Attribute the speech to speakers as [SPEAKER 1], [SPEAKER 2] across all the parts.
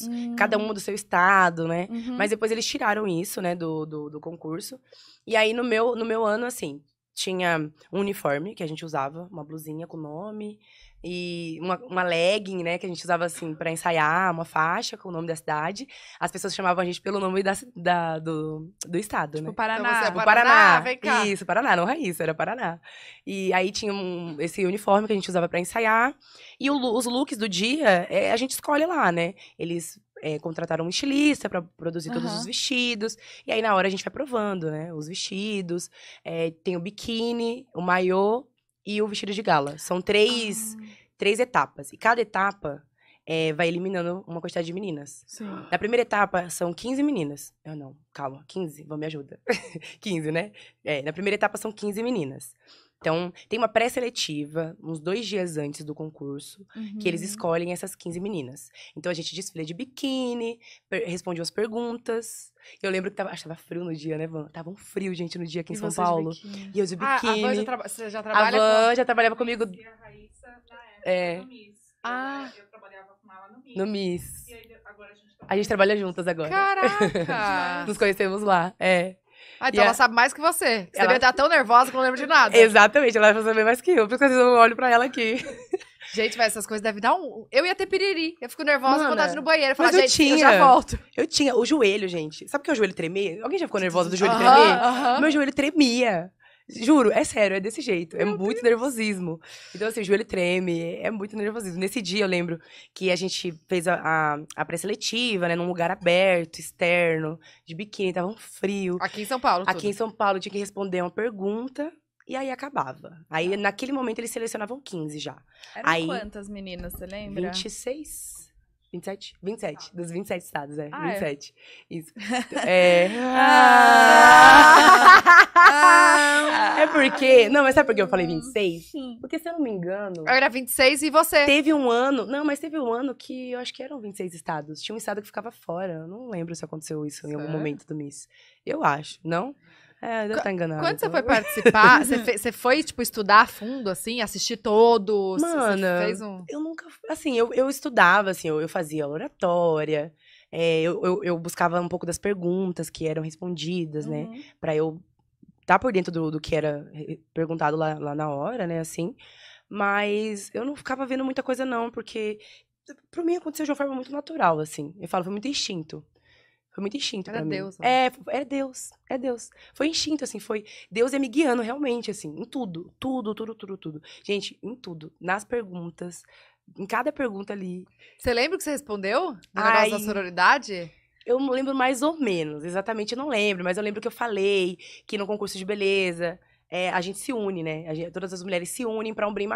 [SPEAKER 1] candidatos, uhum. cada um do seu estado, né? Uhum. Mas depois eles tiraram isso, né, do, do, do, concurso. E aí, no meu, no meu ano, assim, tinha um uniforme que a gente usava, uma blusinha com nome, e uma, uma legging, né, que a gente usava assim para ensaiar, uma faixa com o nome da cidade. As pessoas chamavam a gente pelo nome da, da do, do estado, tipo, né? Paraná. Então é Paraná. O Paraná. Vem cá. Isso, Paraná, não Raíssa, era Paraná. E aí tinha um, esse uniforme que a gente usava para ensaiar. E o, os looks do dia, é, a gente escolhe lá, né? Eles é, contrataram um estilista para produzir uhum. todos os vestidos. E aí, na hora, a gente vai provando, né? Os vestidos. É, tem o biquíni, o maiô, e o vestido de gala. São três, ah. três etapas. E cada etapa é, vai eliminando uma quantidade de meninas. Sim. Na primeira etapa, são 15 meninas. Eu não, calma, 15, vamos me ajuda. 15, né? É, na primeira etapa, são 15 meninas. Então, tem uma pré-seletiva, uns dois dias antes do concurso, uhum. que eles uhum. escolhem essas 15 meninas. Então, a gente desfila de biquíni, responde umas perguntas. Eu lembro que tava, acho que tava frio no dia, né, Van? Tava um frio, gente, no dia aqui em e São Paulo. E eu de biquíni. Ah, a Van já, traba já trabalha A Van com... já trabalhava comigo. A Raíssa,
[SPEAKER 2] época, é. no
[SPEAKER 1] Miss. Ah. Eu trabalhava com ela no Miss. No Miss. E aí, agora a gente, tá... a gente trabalha juntas agora. Caraca! Nos conhecemos lá, é. Ah, então e ela a... sabe mais que você. Você ela... devia estar tão nervosa que não lembro de nada. Exatamente, ela vai saber mais que eu, porque às vezes eu olho pra ela aqui. Gente, mas essas coisas devem dar um. Eu ia ter piriri. Eu fico nervosa Mano, com vontade no banheiro. Eu falar, eu gente, tinha. eu já volto. Eu tinha. O joelho, gente. Sabe que é o joelho tremia? Alguém já ficou nervosa do joelho uh -huh, tremer? Uh -huh. Meu joelho tremia. Juro, é sério, é desse jeito. É Meu é muito Deus. nervosismo. Então, assim, o joelho treme, é muito nervosismo. Nesse dia, eu lembro que a gente fez a, a, a pré-seletiva, né? Num lugar aberto, externo, de biquíni, tava um frio. Aqui em São Paulo. Aqui em São Paulo, tinha que responder uma pergunta. E aí acabava. Aí, tá. naquele momento, eles selecionavam 15 já. Eram aí, quantas meninas, você lembra? 26. 27? 27. Ah. Dos 27 estados, é. Ah, 27. É. Isso. é. Ah! é porque. Não, mas sabe por que eu falei 26? Hum, sim. Porque se eu não me engano. Era 26 e você? Teve um ano. Não, mas teve um ano que eu acho que eram 26 estados. Tinha um estado que ficava fora. Eu não lembro se aconteceu isso certo. em algum momento do Miss. Eu acho, não? É, deve estar tá enganado. Quando você foi participar, você, foi, tipo, estudar a fundo, assim? Assistir todos? Mano, um... eu nunca... Assim, eu, eu estudava, assim, eu, eu fazia oratória, é, eu, eu, eu, buscava um pouco das perguntas que eram respondidas, né? uhum. né? Pra eu tá por dentro do, do que era eh, eh, perguntado lá, lá na hora, né, assim. Mas eu não ficava vendo muita coisa, não, porque pra mim aconteceu de uma forma muito natural, assim. Eu falo, foi muito instinto. Foi muito instinto Era pra Deus, mim. Né? É, é Deus, é Deus. Foi instinto, assim, foi Deus é me guiando realmente, assim, em tudo, tudo, tudo, tudo, tudo. Gente, em tudo, nas perguntas, em cada pergunta ali. Você lembra o que você respondeu? No Ai... negócio da sororidade? Eu lembro mais ou menos, exatamente eu não lembro, mas eu lembro que eu falei que no concurso de beleza é, a gente se une, né? Gente, todas as mulheres se unem para um, bem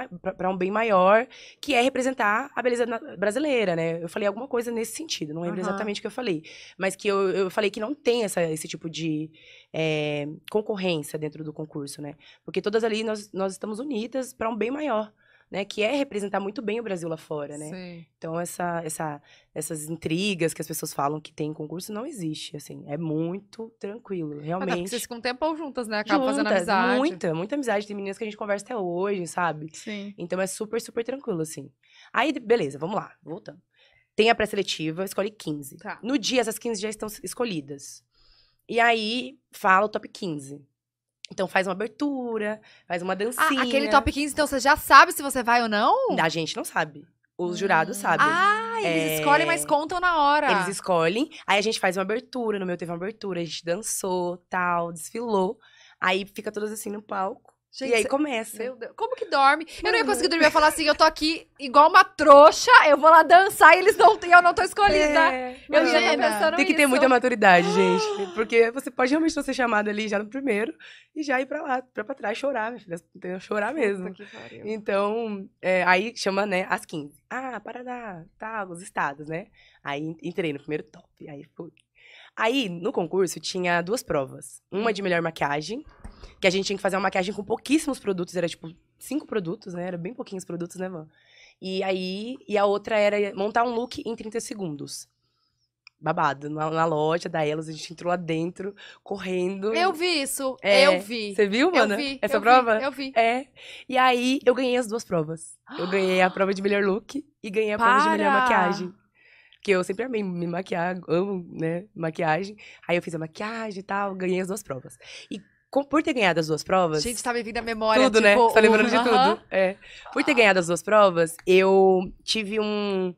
[SPEAKER 1] um bem maior, que é representar a beleza brasileira, né? Eu falei alguma coisa nesse sentido, não lembro uhum. exatamente o que eu falei. Mas que eu, eu falei que não tem essa, esse tipo de é, concorrência dentro do concurso, né? Porque todas ali nós, nós estamos unidas para um bem maior né? Que é representar muito bem o Brasil lá fora, né? Sim. Então, essa, essa, essas intrigas que as pessoas falam que tem em concurso não existe, assim. É muito tranquilo, é, é realmente. vocês com um tempo juntas, né? Acabam juntas, fazendo amizade. Muita, muita amizade. Tem meninas que a gente conversa até hoje, sabe? Sim. Então, é super, super tranquilo, assim. Aí, beleza, vamos lá, voltando. Tem a pré-seletiva, escolhe 15. Tá. No dia, essas 15 já estão escolhidas. E aí, fala o top 15. Então faz uma abertura, faz uma dancinha. Ah, aquele top 15, então você já sabe se você vai ou não? A gente não sabe. Os ah. jurados hum. sabem. Ah, eles é... escolhem, mas contam na hora. Eles escolhem. Aí a gente faz uma abertura. No meu teve uma abertura, a gente dançou, tal, desfilou. Aí fica todas assim no palco. Gente, e aí começa. Meu Deus. Como que dorme? Eu não ia conseguir dormir. Eu ia falar assim, eu tô aqui igual uma trouxa, eu vou lá dançar e eles não têm, eu não tô escolhida. É, eu já tá tô pensando Tem que isso. ter muita maturidade, gente. Porque você pode realmente não ser chamada ali já no primeiro e já ir pra lá, pra, pra trás chorar, minha filha. Chorar mesmo. Então, é, aí chama, né, as 15. Ah, Paraná, tá, os estados, né? Aí entrei no primeiro top. Aí fui. Aí, no concurso, tinha duas provas. Uma de melhor maquiagem, que a gente tinha que fazer uma maquiagem com pouquíssimos produtos, era tipo cinco produtos, né? Era bem pouquinhos produtos, né, mano? E aí, e a outra era montar um look em 30 segundos. Babado, na, na loja da Elas, a gente entrou lá dentro, correndo. Eu vi isso, é, eu vi. Você viu, mano? Eu vi, Essa eu prova? Vi, eu vi. É. E aí, eu ganhei as duas provas. Eu ganhei a prova de melhor look e ganhei a Para. prova de melhor maquiagem. Porque eu sempre amei me maquiar, amo, né? Maquiagem. Aí eu fiz a maquiagem e tal, ganhei as duas provas. E por ter ganhado as duas provas. Gente, tá me vindo a memória. Tudo, né? tipo, né? Você tá lembrando de tudo. É. Por ter ganhado as duas provas, eu tive um.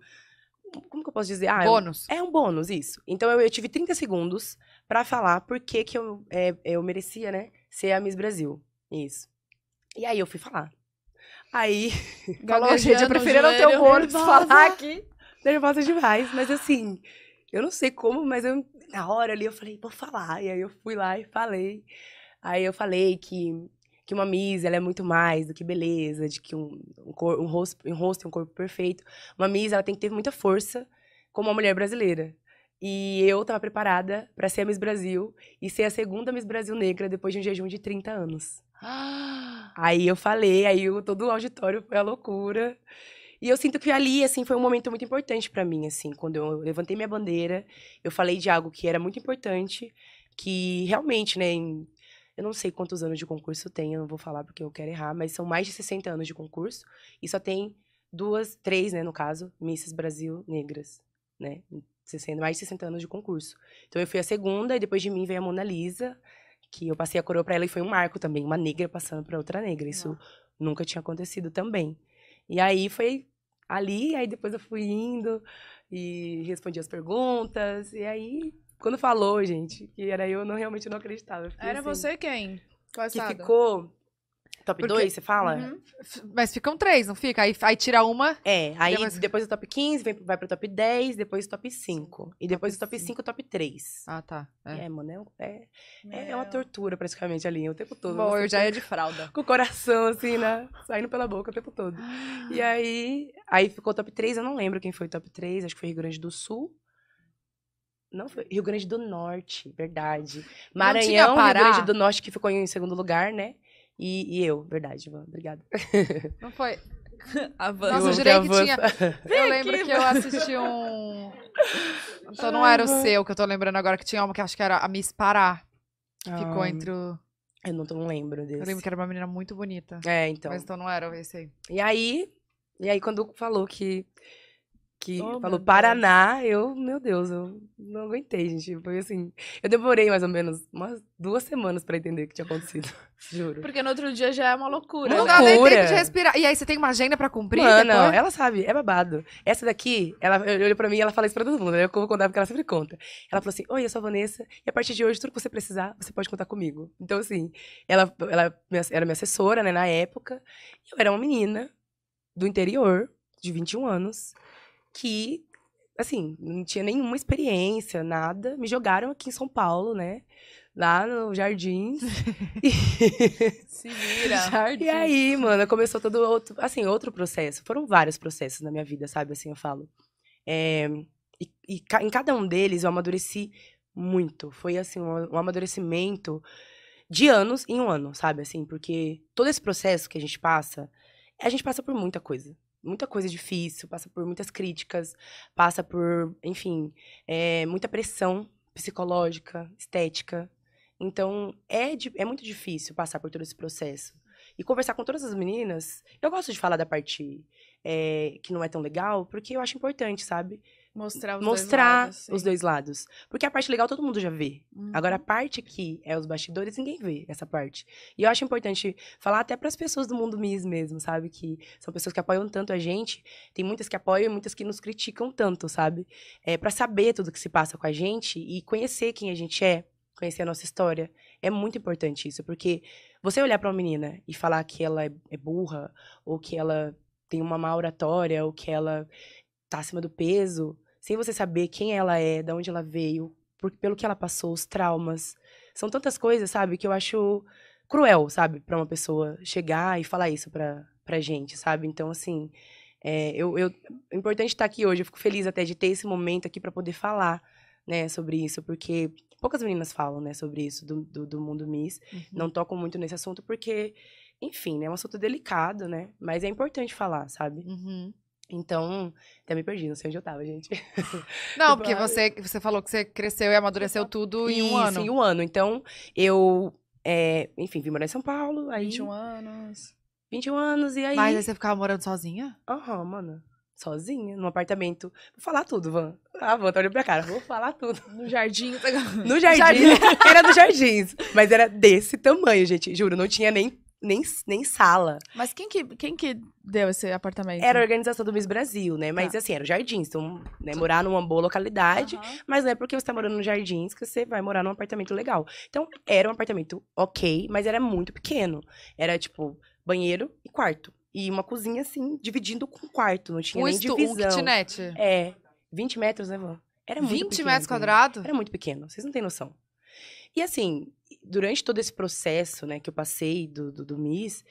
[SPEAKER 1] Como que eu posso dizer? Ah, bônus. É um bônus, isso. Então eu, eu tive 30 segundos para falar por que, que eu, é, eu merecia, né? Ser a Miss Brasil. Isso. E aí eu fui falar. Aí. Falou, gente, eu preferia não ter o bônus de falar aqui nervosa demais, mas assim, eu não sei como, mas eu, na hora ali eu falei, vou falar. E aí eu fui lá e falei. Aí eu falei que, que uma Miss, ela é muito mais do que beleza, de que um, um, cor, um, rosto, um rosto é um corpo perfeito. Uma Miss, ela tem que ter muita força como uma mulher brasileira. E eu estava preparada para ser a Miss Brasil e ser a segunda Miss Brasil negra depois de um jejum de 30 anos. Ah! Aí eu falei, aí eu, todo o auditório foi a loucura. E eu sinto que ali, assim, foi um momento muito importante para mim, assim, quando eu levantei minha bandeira, eu falei de algo que era muito importante, que realmente, né, em, eu não sei quantos anos de concurso tem, eu não vou falar porque eu quero errar, mas são mais de 60 anos de concurso e só tem duas, três, né, no caso, Misses Brasil negras, né, 60, mais de 60 anos de concurso. Então eu fui a segunda e depois de mim veio a Mona Lisa, que eu passei a coroa para ela e foi um marco também, uma negra passando para outra negra. Isso ah. nunca tinha acontecido também. E aí foi ali, aí depois eu fui indo e respondi as perguntas. E aí, quando falou, gente, que era eu, eu não, realmente não acreditava. era assim, você quem? Que ficou Top 2, Porque... você fala? Uhum. Mas ficam três, não fica? Aí, aí tira uma. É, aí depois... depois o top 15, vem, vai pro top 10, depois o top 5. E depois o top 5, top 3. Ah, tá. É, é mano, é, é, é, é, uma tortura praticamente ali, o tempo todo. Bom, eu já ia de fralda. Com o coração, assim, né? Saindo pela boca o tempo todo. E aí, aí ficou top 3, eu não lembro quem foi o top 3, acho que foi Rio Grande do Sul. Não foi. Rio Grande do Norte, verdade. Maranhão, Rio Grande do Norte, que ficou em segundo lugar, né? E, e eu, verdade, Ivan. Obrigada. Não foi. A van. Nossa, eu jurei que tinha. Vem eu lembro aqui, que eu assisti um. Então não era o seu, que eu tô lembrando agora, que tinha uma que acho que era a Miss Pará. Ficou entre o. Eu não, não lembro desse. Eu lembro que era uma menina muito bonita. É, então. Mas então não era esse aí. E aí, e aí quando falou que que oh, falou Paraná, eu, meu Deus, eu não aguentei, gente. Foi assim, eu demorei mais ou menos umas duas semanas para entender o que tinha acontecido, juro. Porque no outro dia já é uma loucura. Não né? dá nem tempo de respirar. E aí, você tem uma agenda para cumprir? Não, Não, ela sabe, é babado. Essa daqui, ela olhou para mim e ela fala isso pra todo mundo, né? Eu vou contar porque ela sempre conta. Ela falou assim, oi, eu sou a Vanessa, e a partir de hoje, tudo que você precisar, você pode contar comigo. Então, assim, ela, ela era minha assessora, né, na época, eu era uma menina do interior, de 21 anos, que, assim, não tinha nenhuma experiência, nada. Me jogaram aqui em São Paulo, né? Lá no Jardins. e... Se vira. E aí, mano, começou todo outro, assim, outro processo. Foram vários processos na minha vida, sabe? Assim, eu falo. É... E, e ca... em cada um deles eu amadureci muito. Foi, assim, um, um amadurecimento de anos em um ano, sabe? Assim, porque todo esse processo que a gente passa, a gente passa por muita coisa muita coisa difícil, passa por muitas críticas, passa por, enfim, é, muita pressão psicológica, estética. Então, é, é muito difícil passar por todo esse processo. E conversar com todas as meninas, eu gosto de falar da parte é, que não é tão legal, porque eu acho importante, sabe? Mostrar os, Mostrar dois, lados, assim. os dois lados. Porque a parte legal todo mundo já vê. Uhum. Agora, a uhum. parte que é os bastidores, ninguém vê essa parte. E eu acho importante falar até para as pessoas do mundo MIS mesmo, sabe? Que são pessoas que apoiam tanto a gente. Tem muitas que apoiam e muitas que nos criticam tanto, sabe? É, para saber tudo que se passa com a gente e conhecer quem a gente é, conhecer a nossa história. É muito importante isso, porque você olhar para uma menina e falar que ela é, é burra, ou que ela tem uma má oratória, ou que ela tá acima do peso sem você saber quem ela é, de onde ela veio, por, pelo que ela passou, os traumas. São tantas coisas, sabe, que eu acho cruel, sabe, para uma pessoa chegar e falar isso pra, pra gente, sabe? Então, assim, é, eu, eu, é importante estar aqui hoje. Eu fico feliz até de ter esse momento aqui para poder falar, né, sobre isso, porque poucas meninas falam, né, sobre isso do, do, do mundo Miss. Uhum. Não tocam muito nesse assunto porque, enfim, né, é um assunto delicado, né? Mas é importante falar, sabe? Uhum. Então, até me perdi, não sei onde eu tava, gente. Não, porque você, você falou que você cresceu e amadureceu tudo em um ano. Em um ano. Então, eu, é, enfim, vim morar em São Paulo. Aí, 21 anos. 21 anos, e aí. Mas aí você ficava morando sozinha? Aham, uhum, mano. Sozinha, num apartamento. Vou falar tudo, Van. Ah, Van, tá olhando pra cara. Vou falar tudo. No jardim. no jardim. jardim. era dos jardins. Mas era desse tamanho, gente. Juro, não tinha nem nem, nem sala. Mas quem que, quem que deu esse apartamento? Era a organização do Miss Brasil, né? Mas ah. assim, era o Jardins. Então, né, morar numa boa localidade. Uhum. Mas não é porque você tá morando no Jardins que você vai morar num apartamento legal. Então, era um apartamento ok, mas era muito pequeno. Era, tipo, banheiro e quarto. E uma cozinha, assim, dividindo com quarto. Não tinha um nem divisão. Um kitnet. É. 20 metros, né, Van? Era muito 20 pequeno, metros quadrados? Era muito pequeno. Vocês não têm noção. E assim, durante todo esse processo, né, que eu passei do, do, do MIS,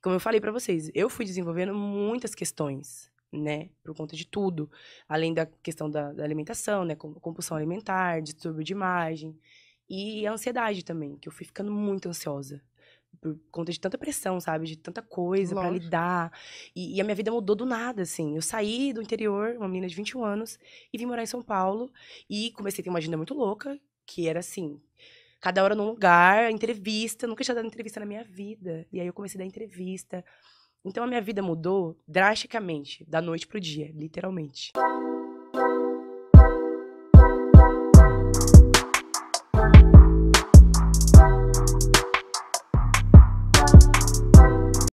[SPEAKER 1] como eu falei para vocês, eu fui desenvolvendo muitas questões, né, por conta de tudo, além da questão da, da alimentação, né, compulsão alimentar, distúrbio de imagem e a ansiedade também, que eu fui ficando muito ansiosa por conta de tanta pressão, sabe, de tanta coisa para lidar. E, e, a minha vida mudou do nada, assim. Eu saí do interior, uma menina de 21 anos, e vim morar em São Paulo e comecei a ter uma agenda muito louca, que era assim, cada hora num lugar, entrevista. nunca tinha dado entrevista na minha vida. E aí eu comecei a dar entrevista. Então a minha vida mudou drasticamente, da noite pro dia, literalmente.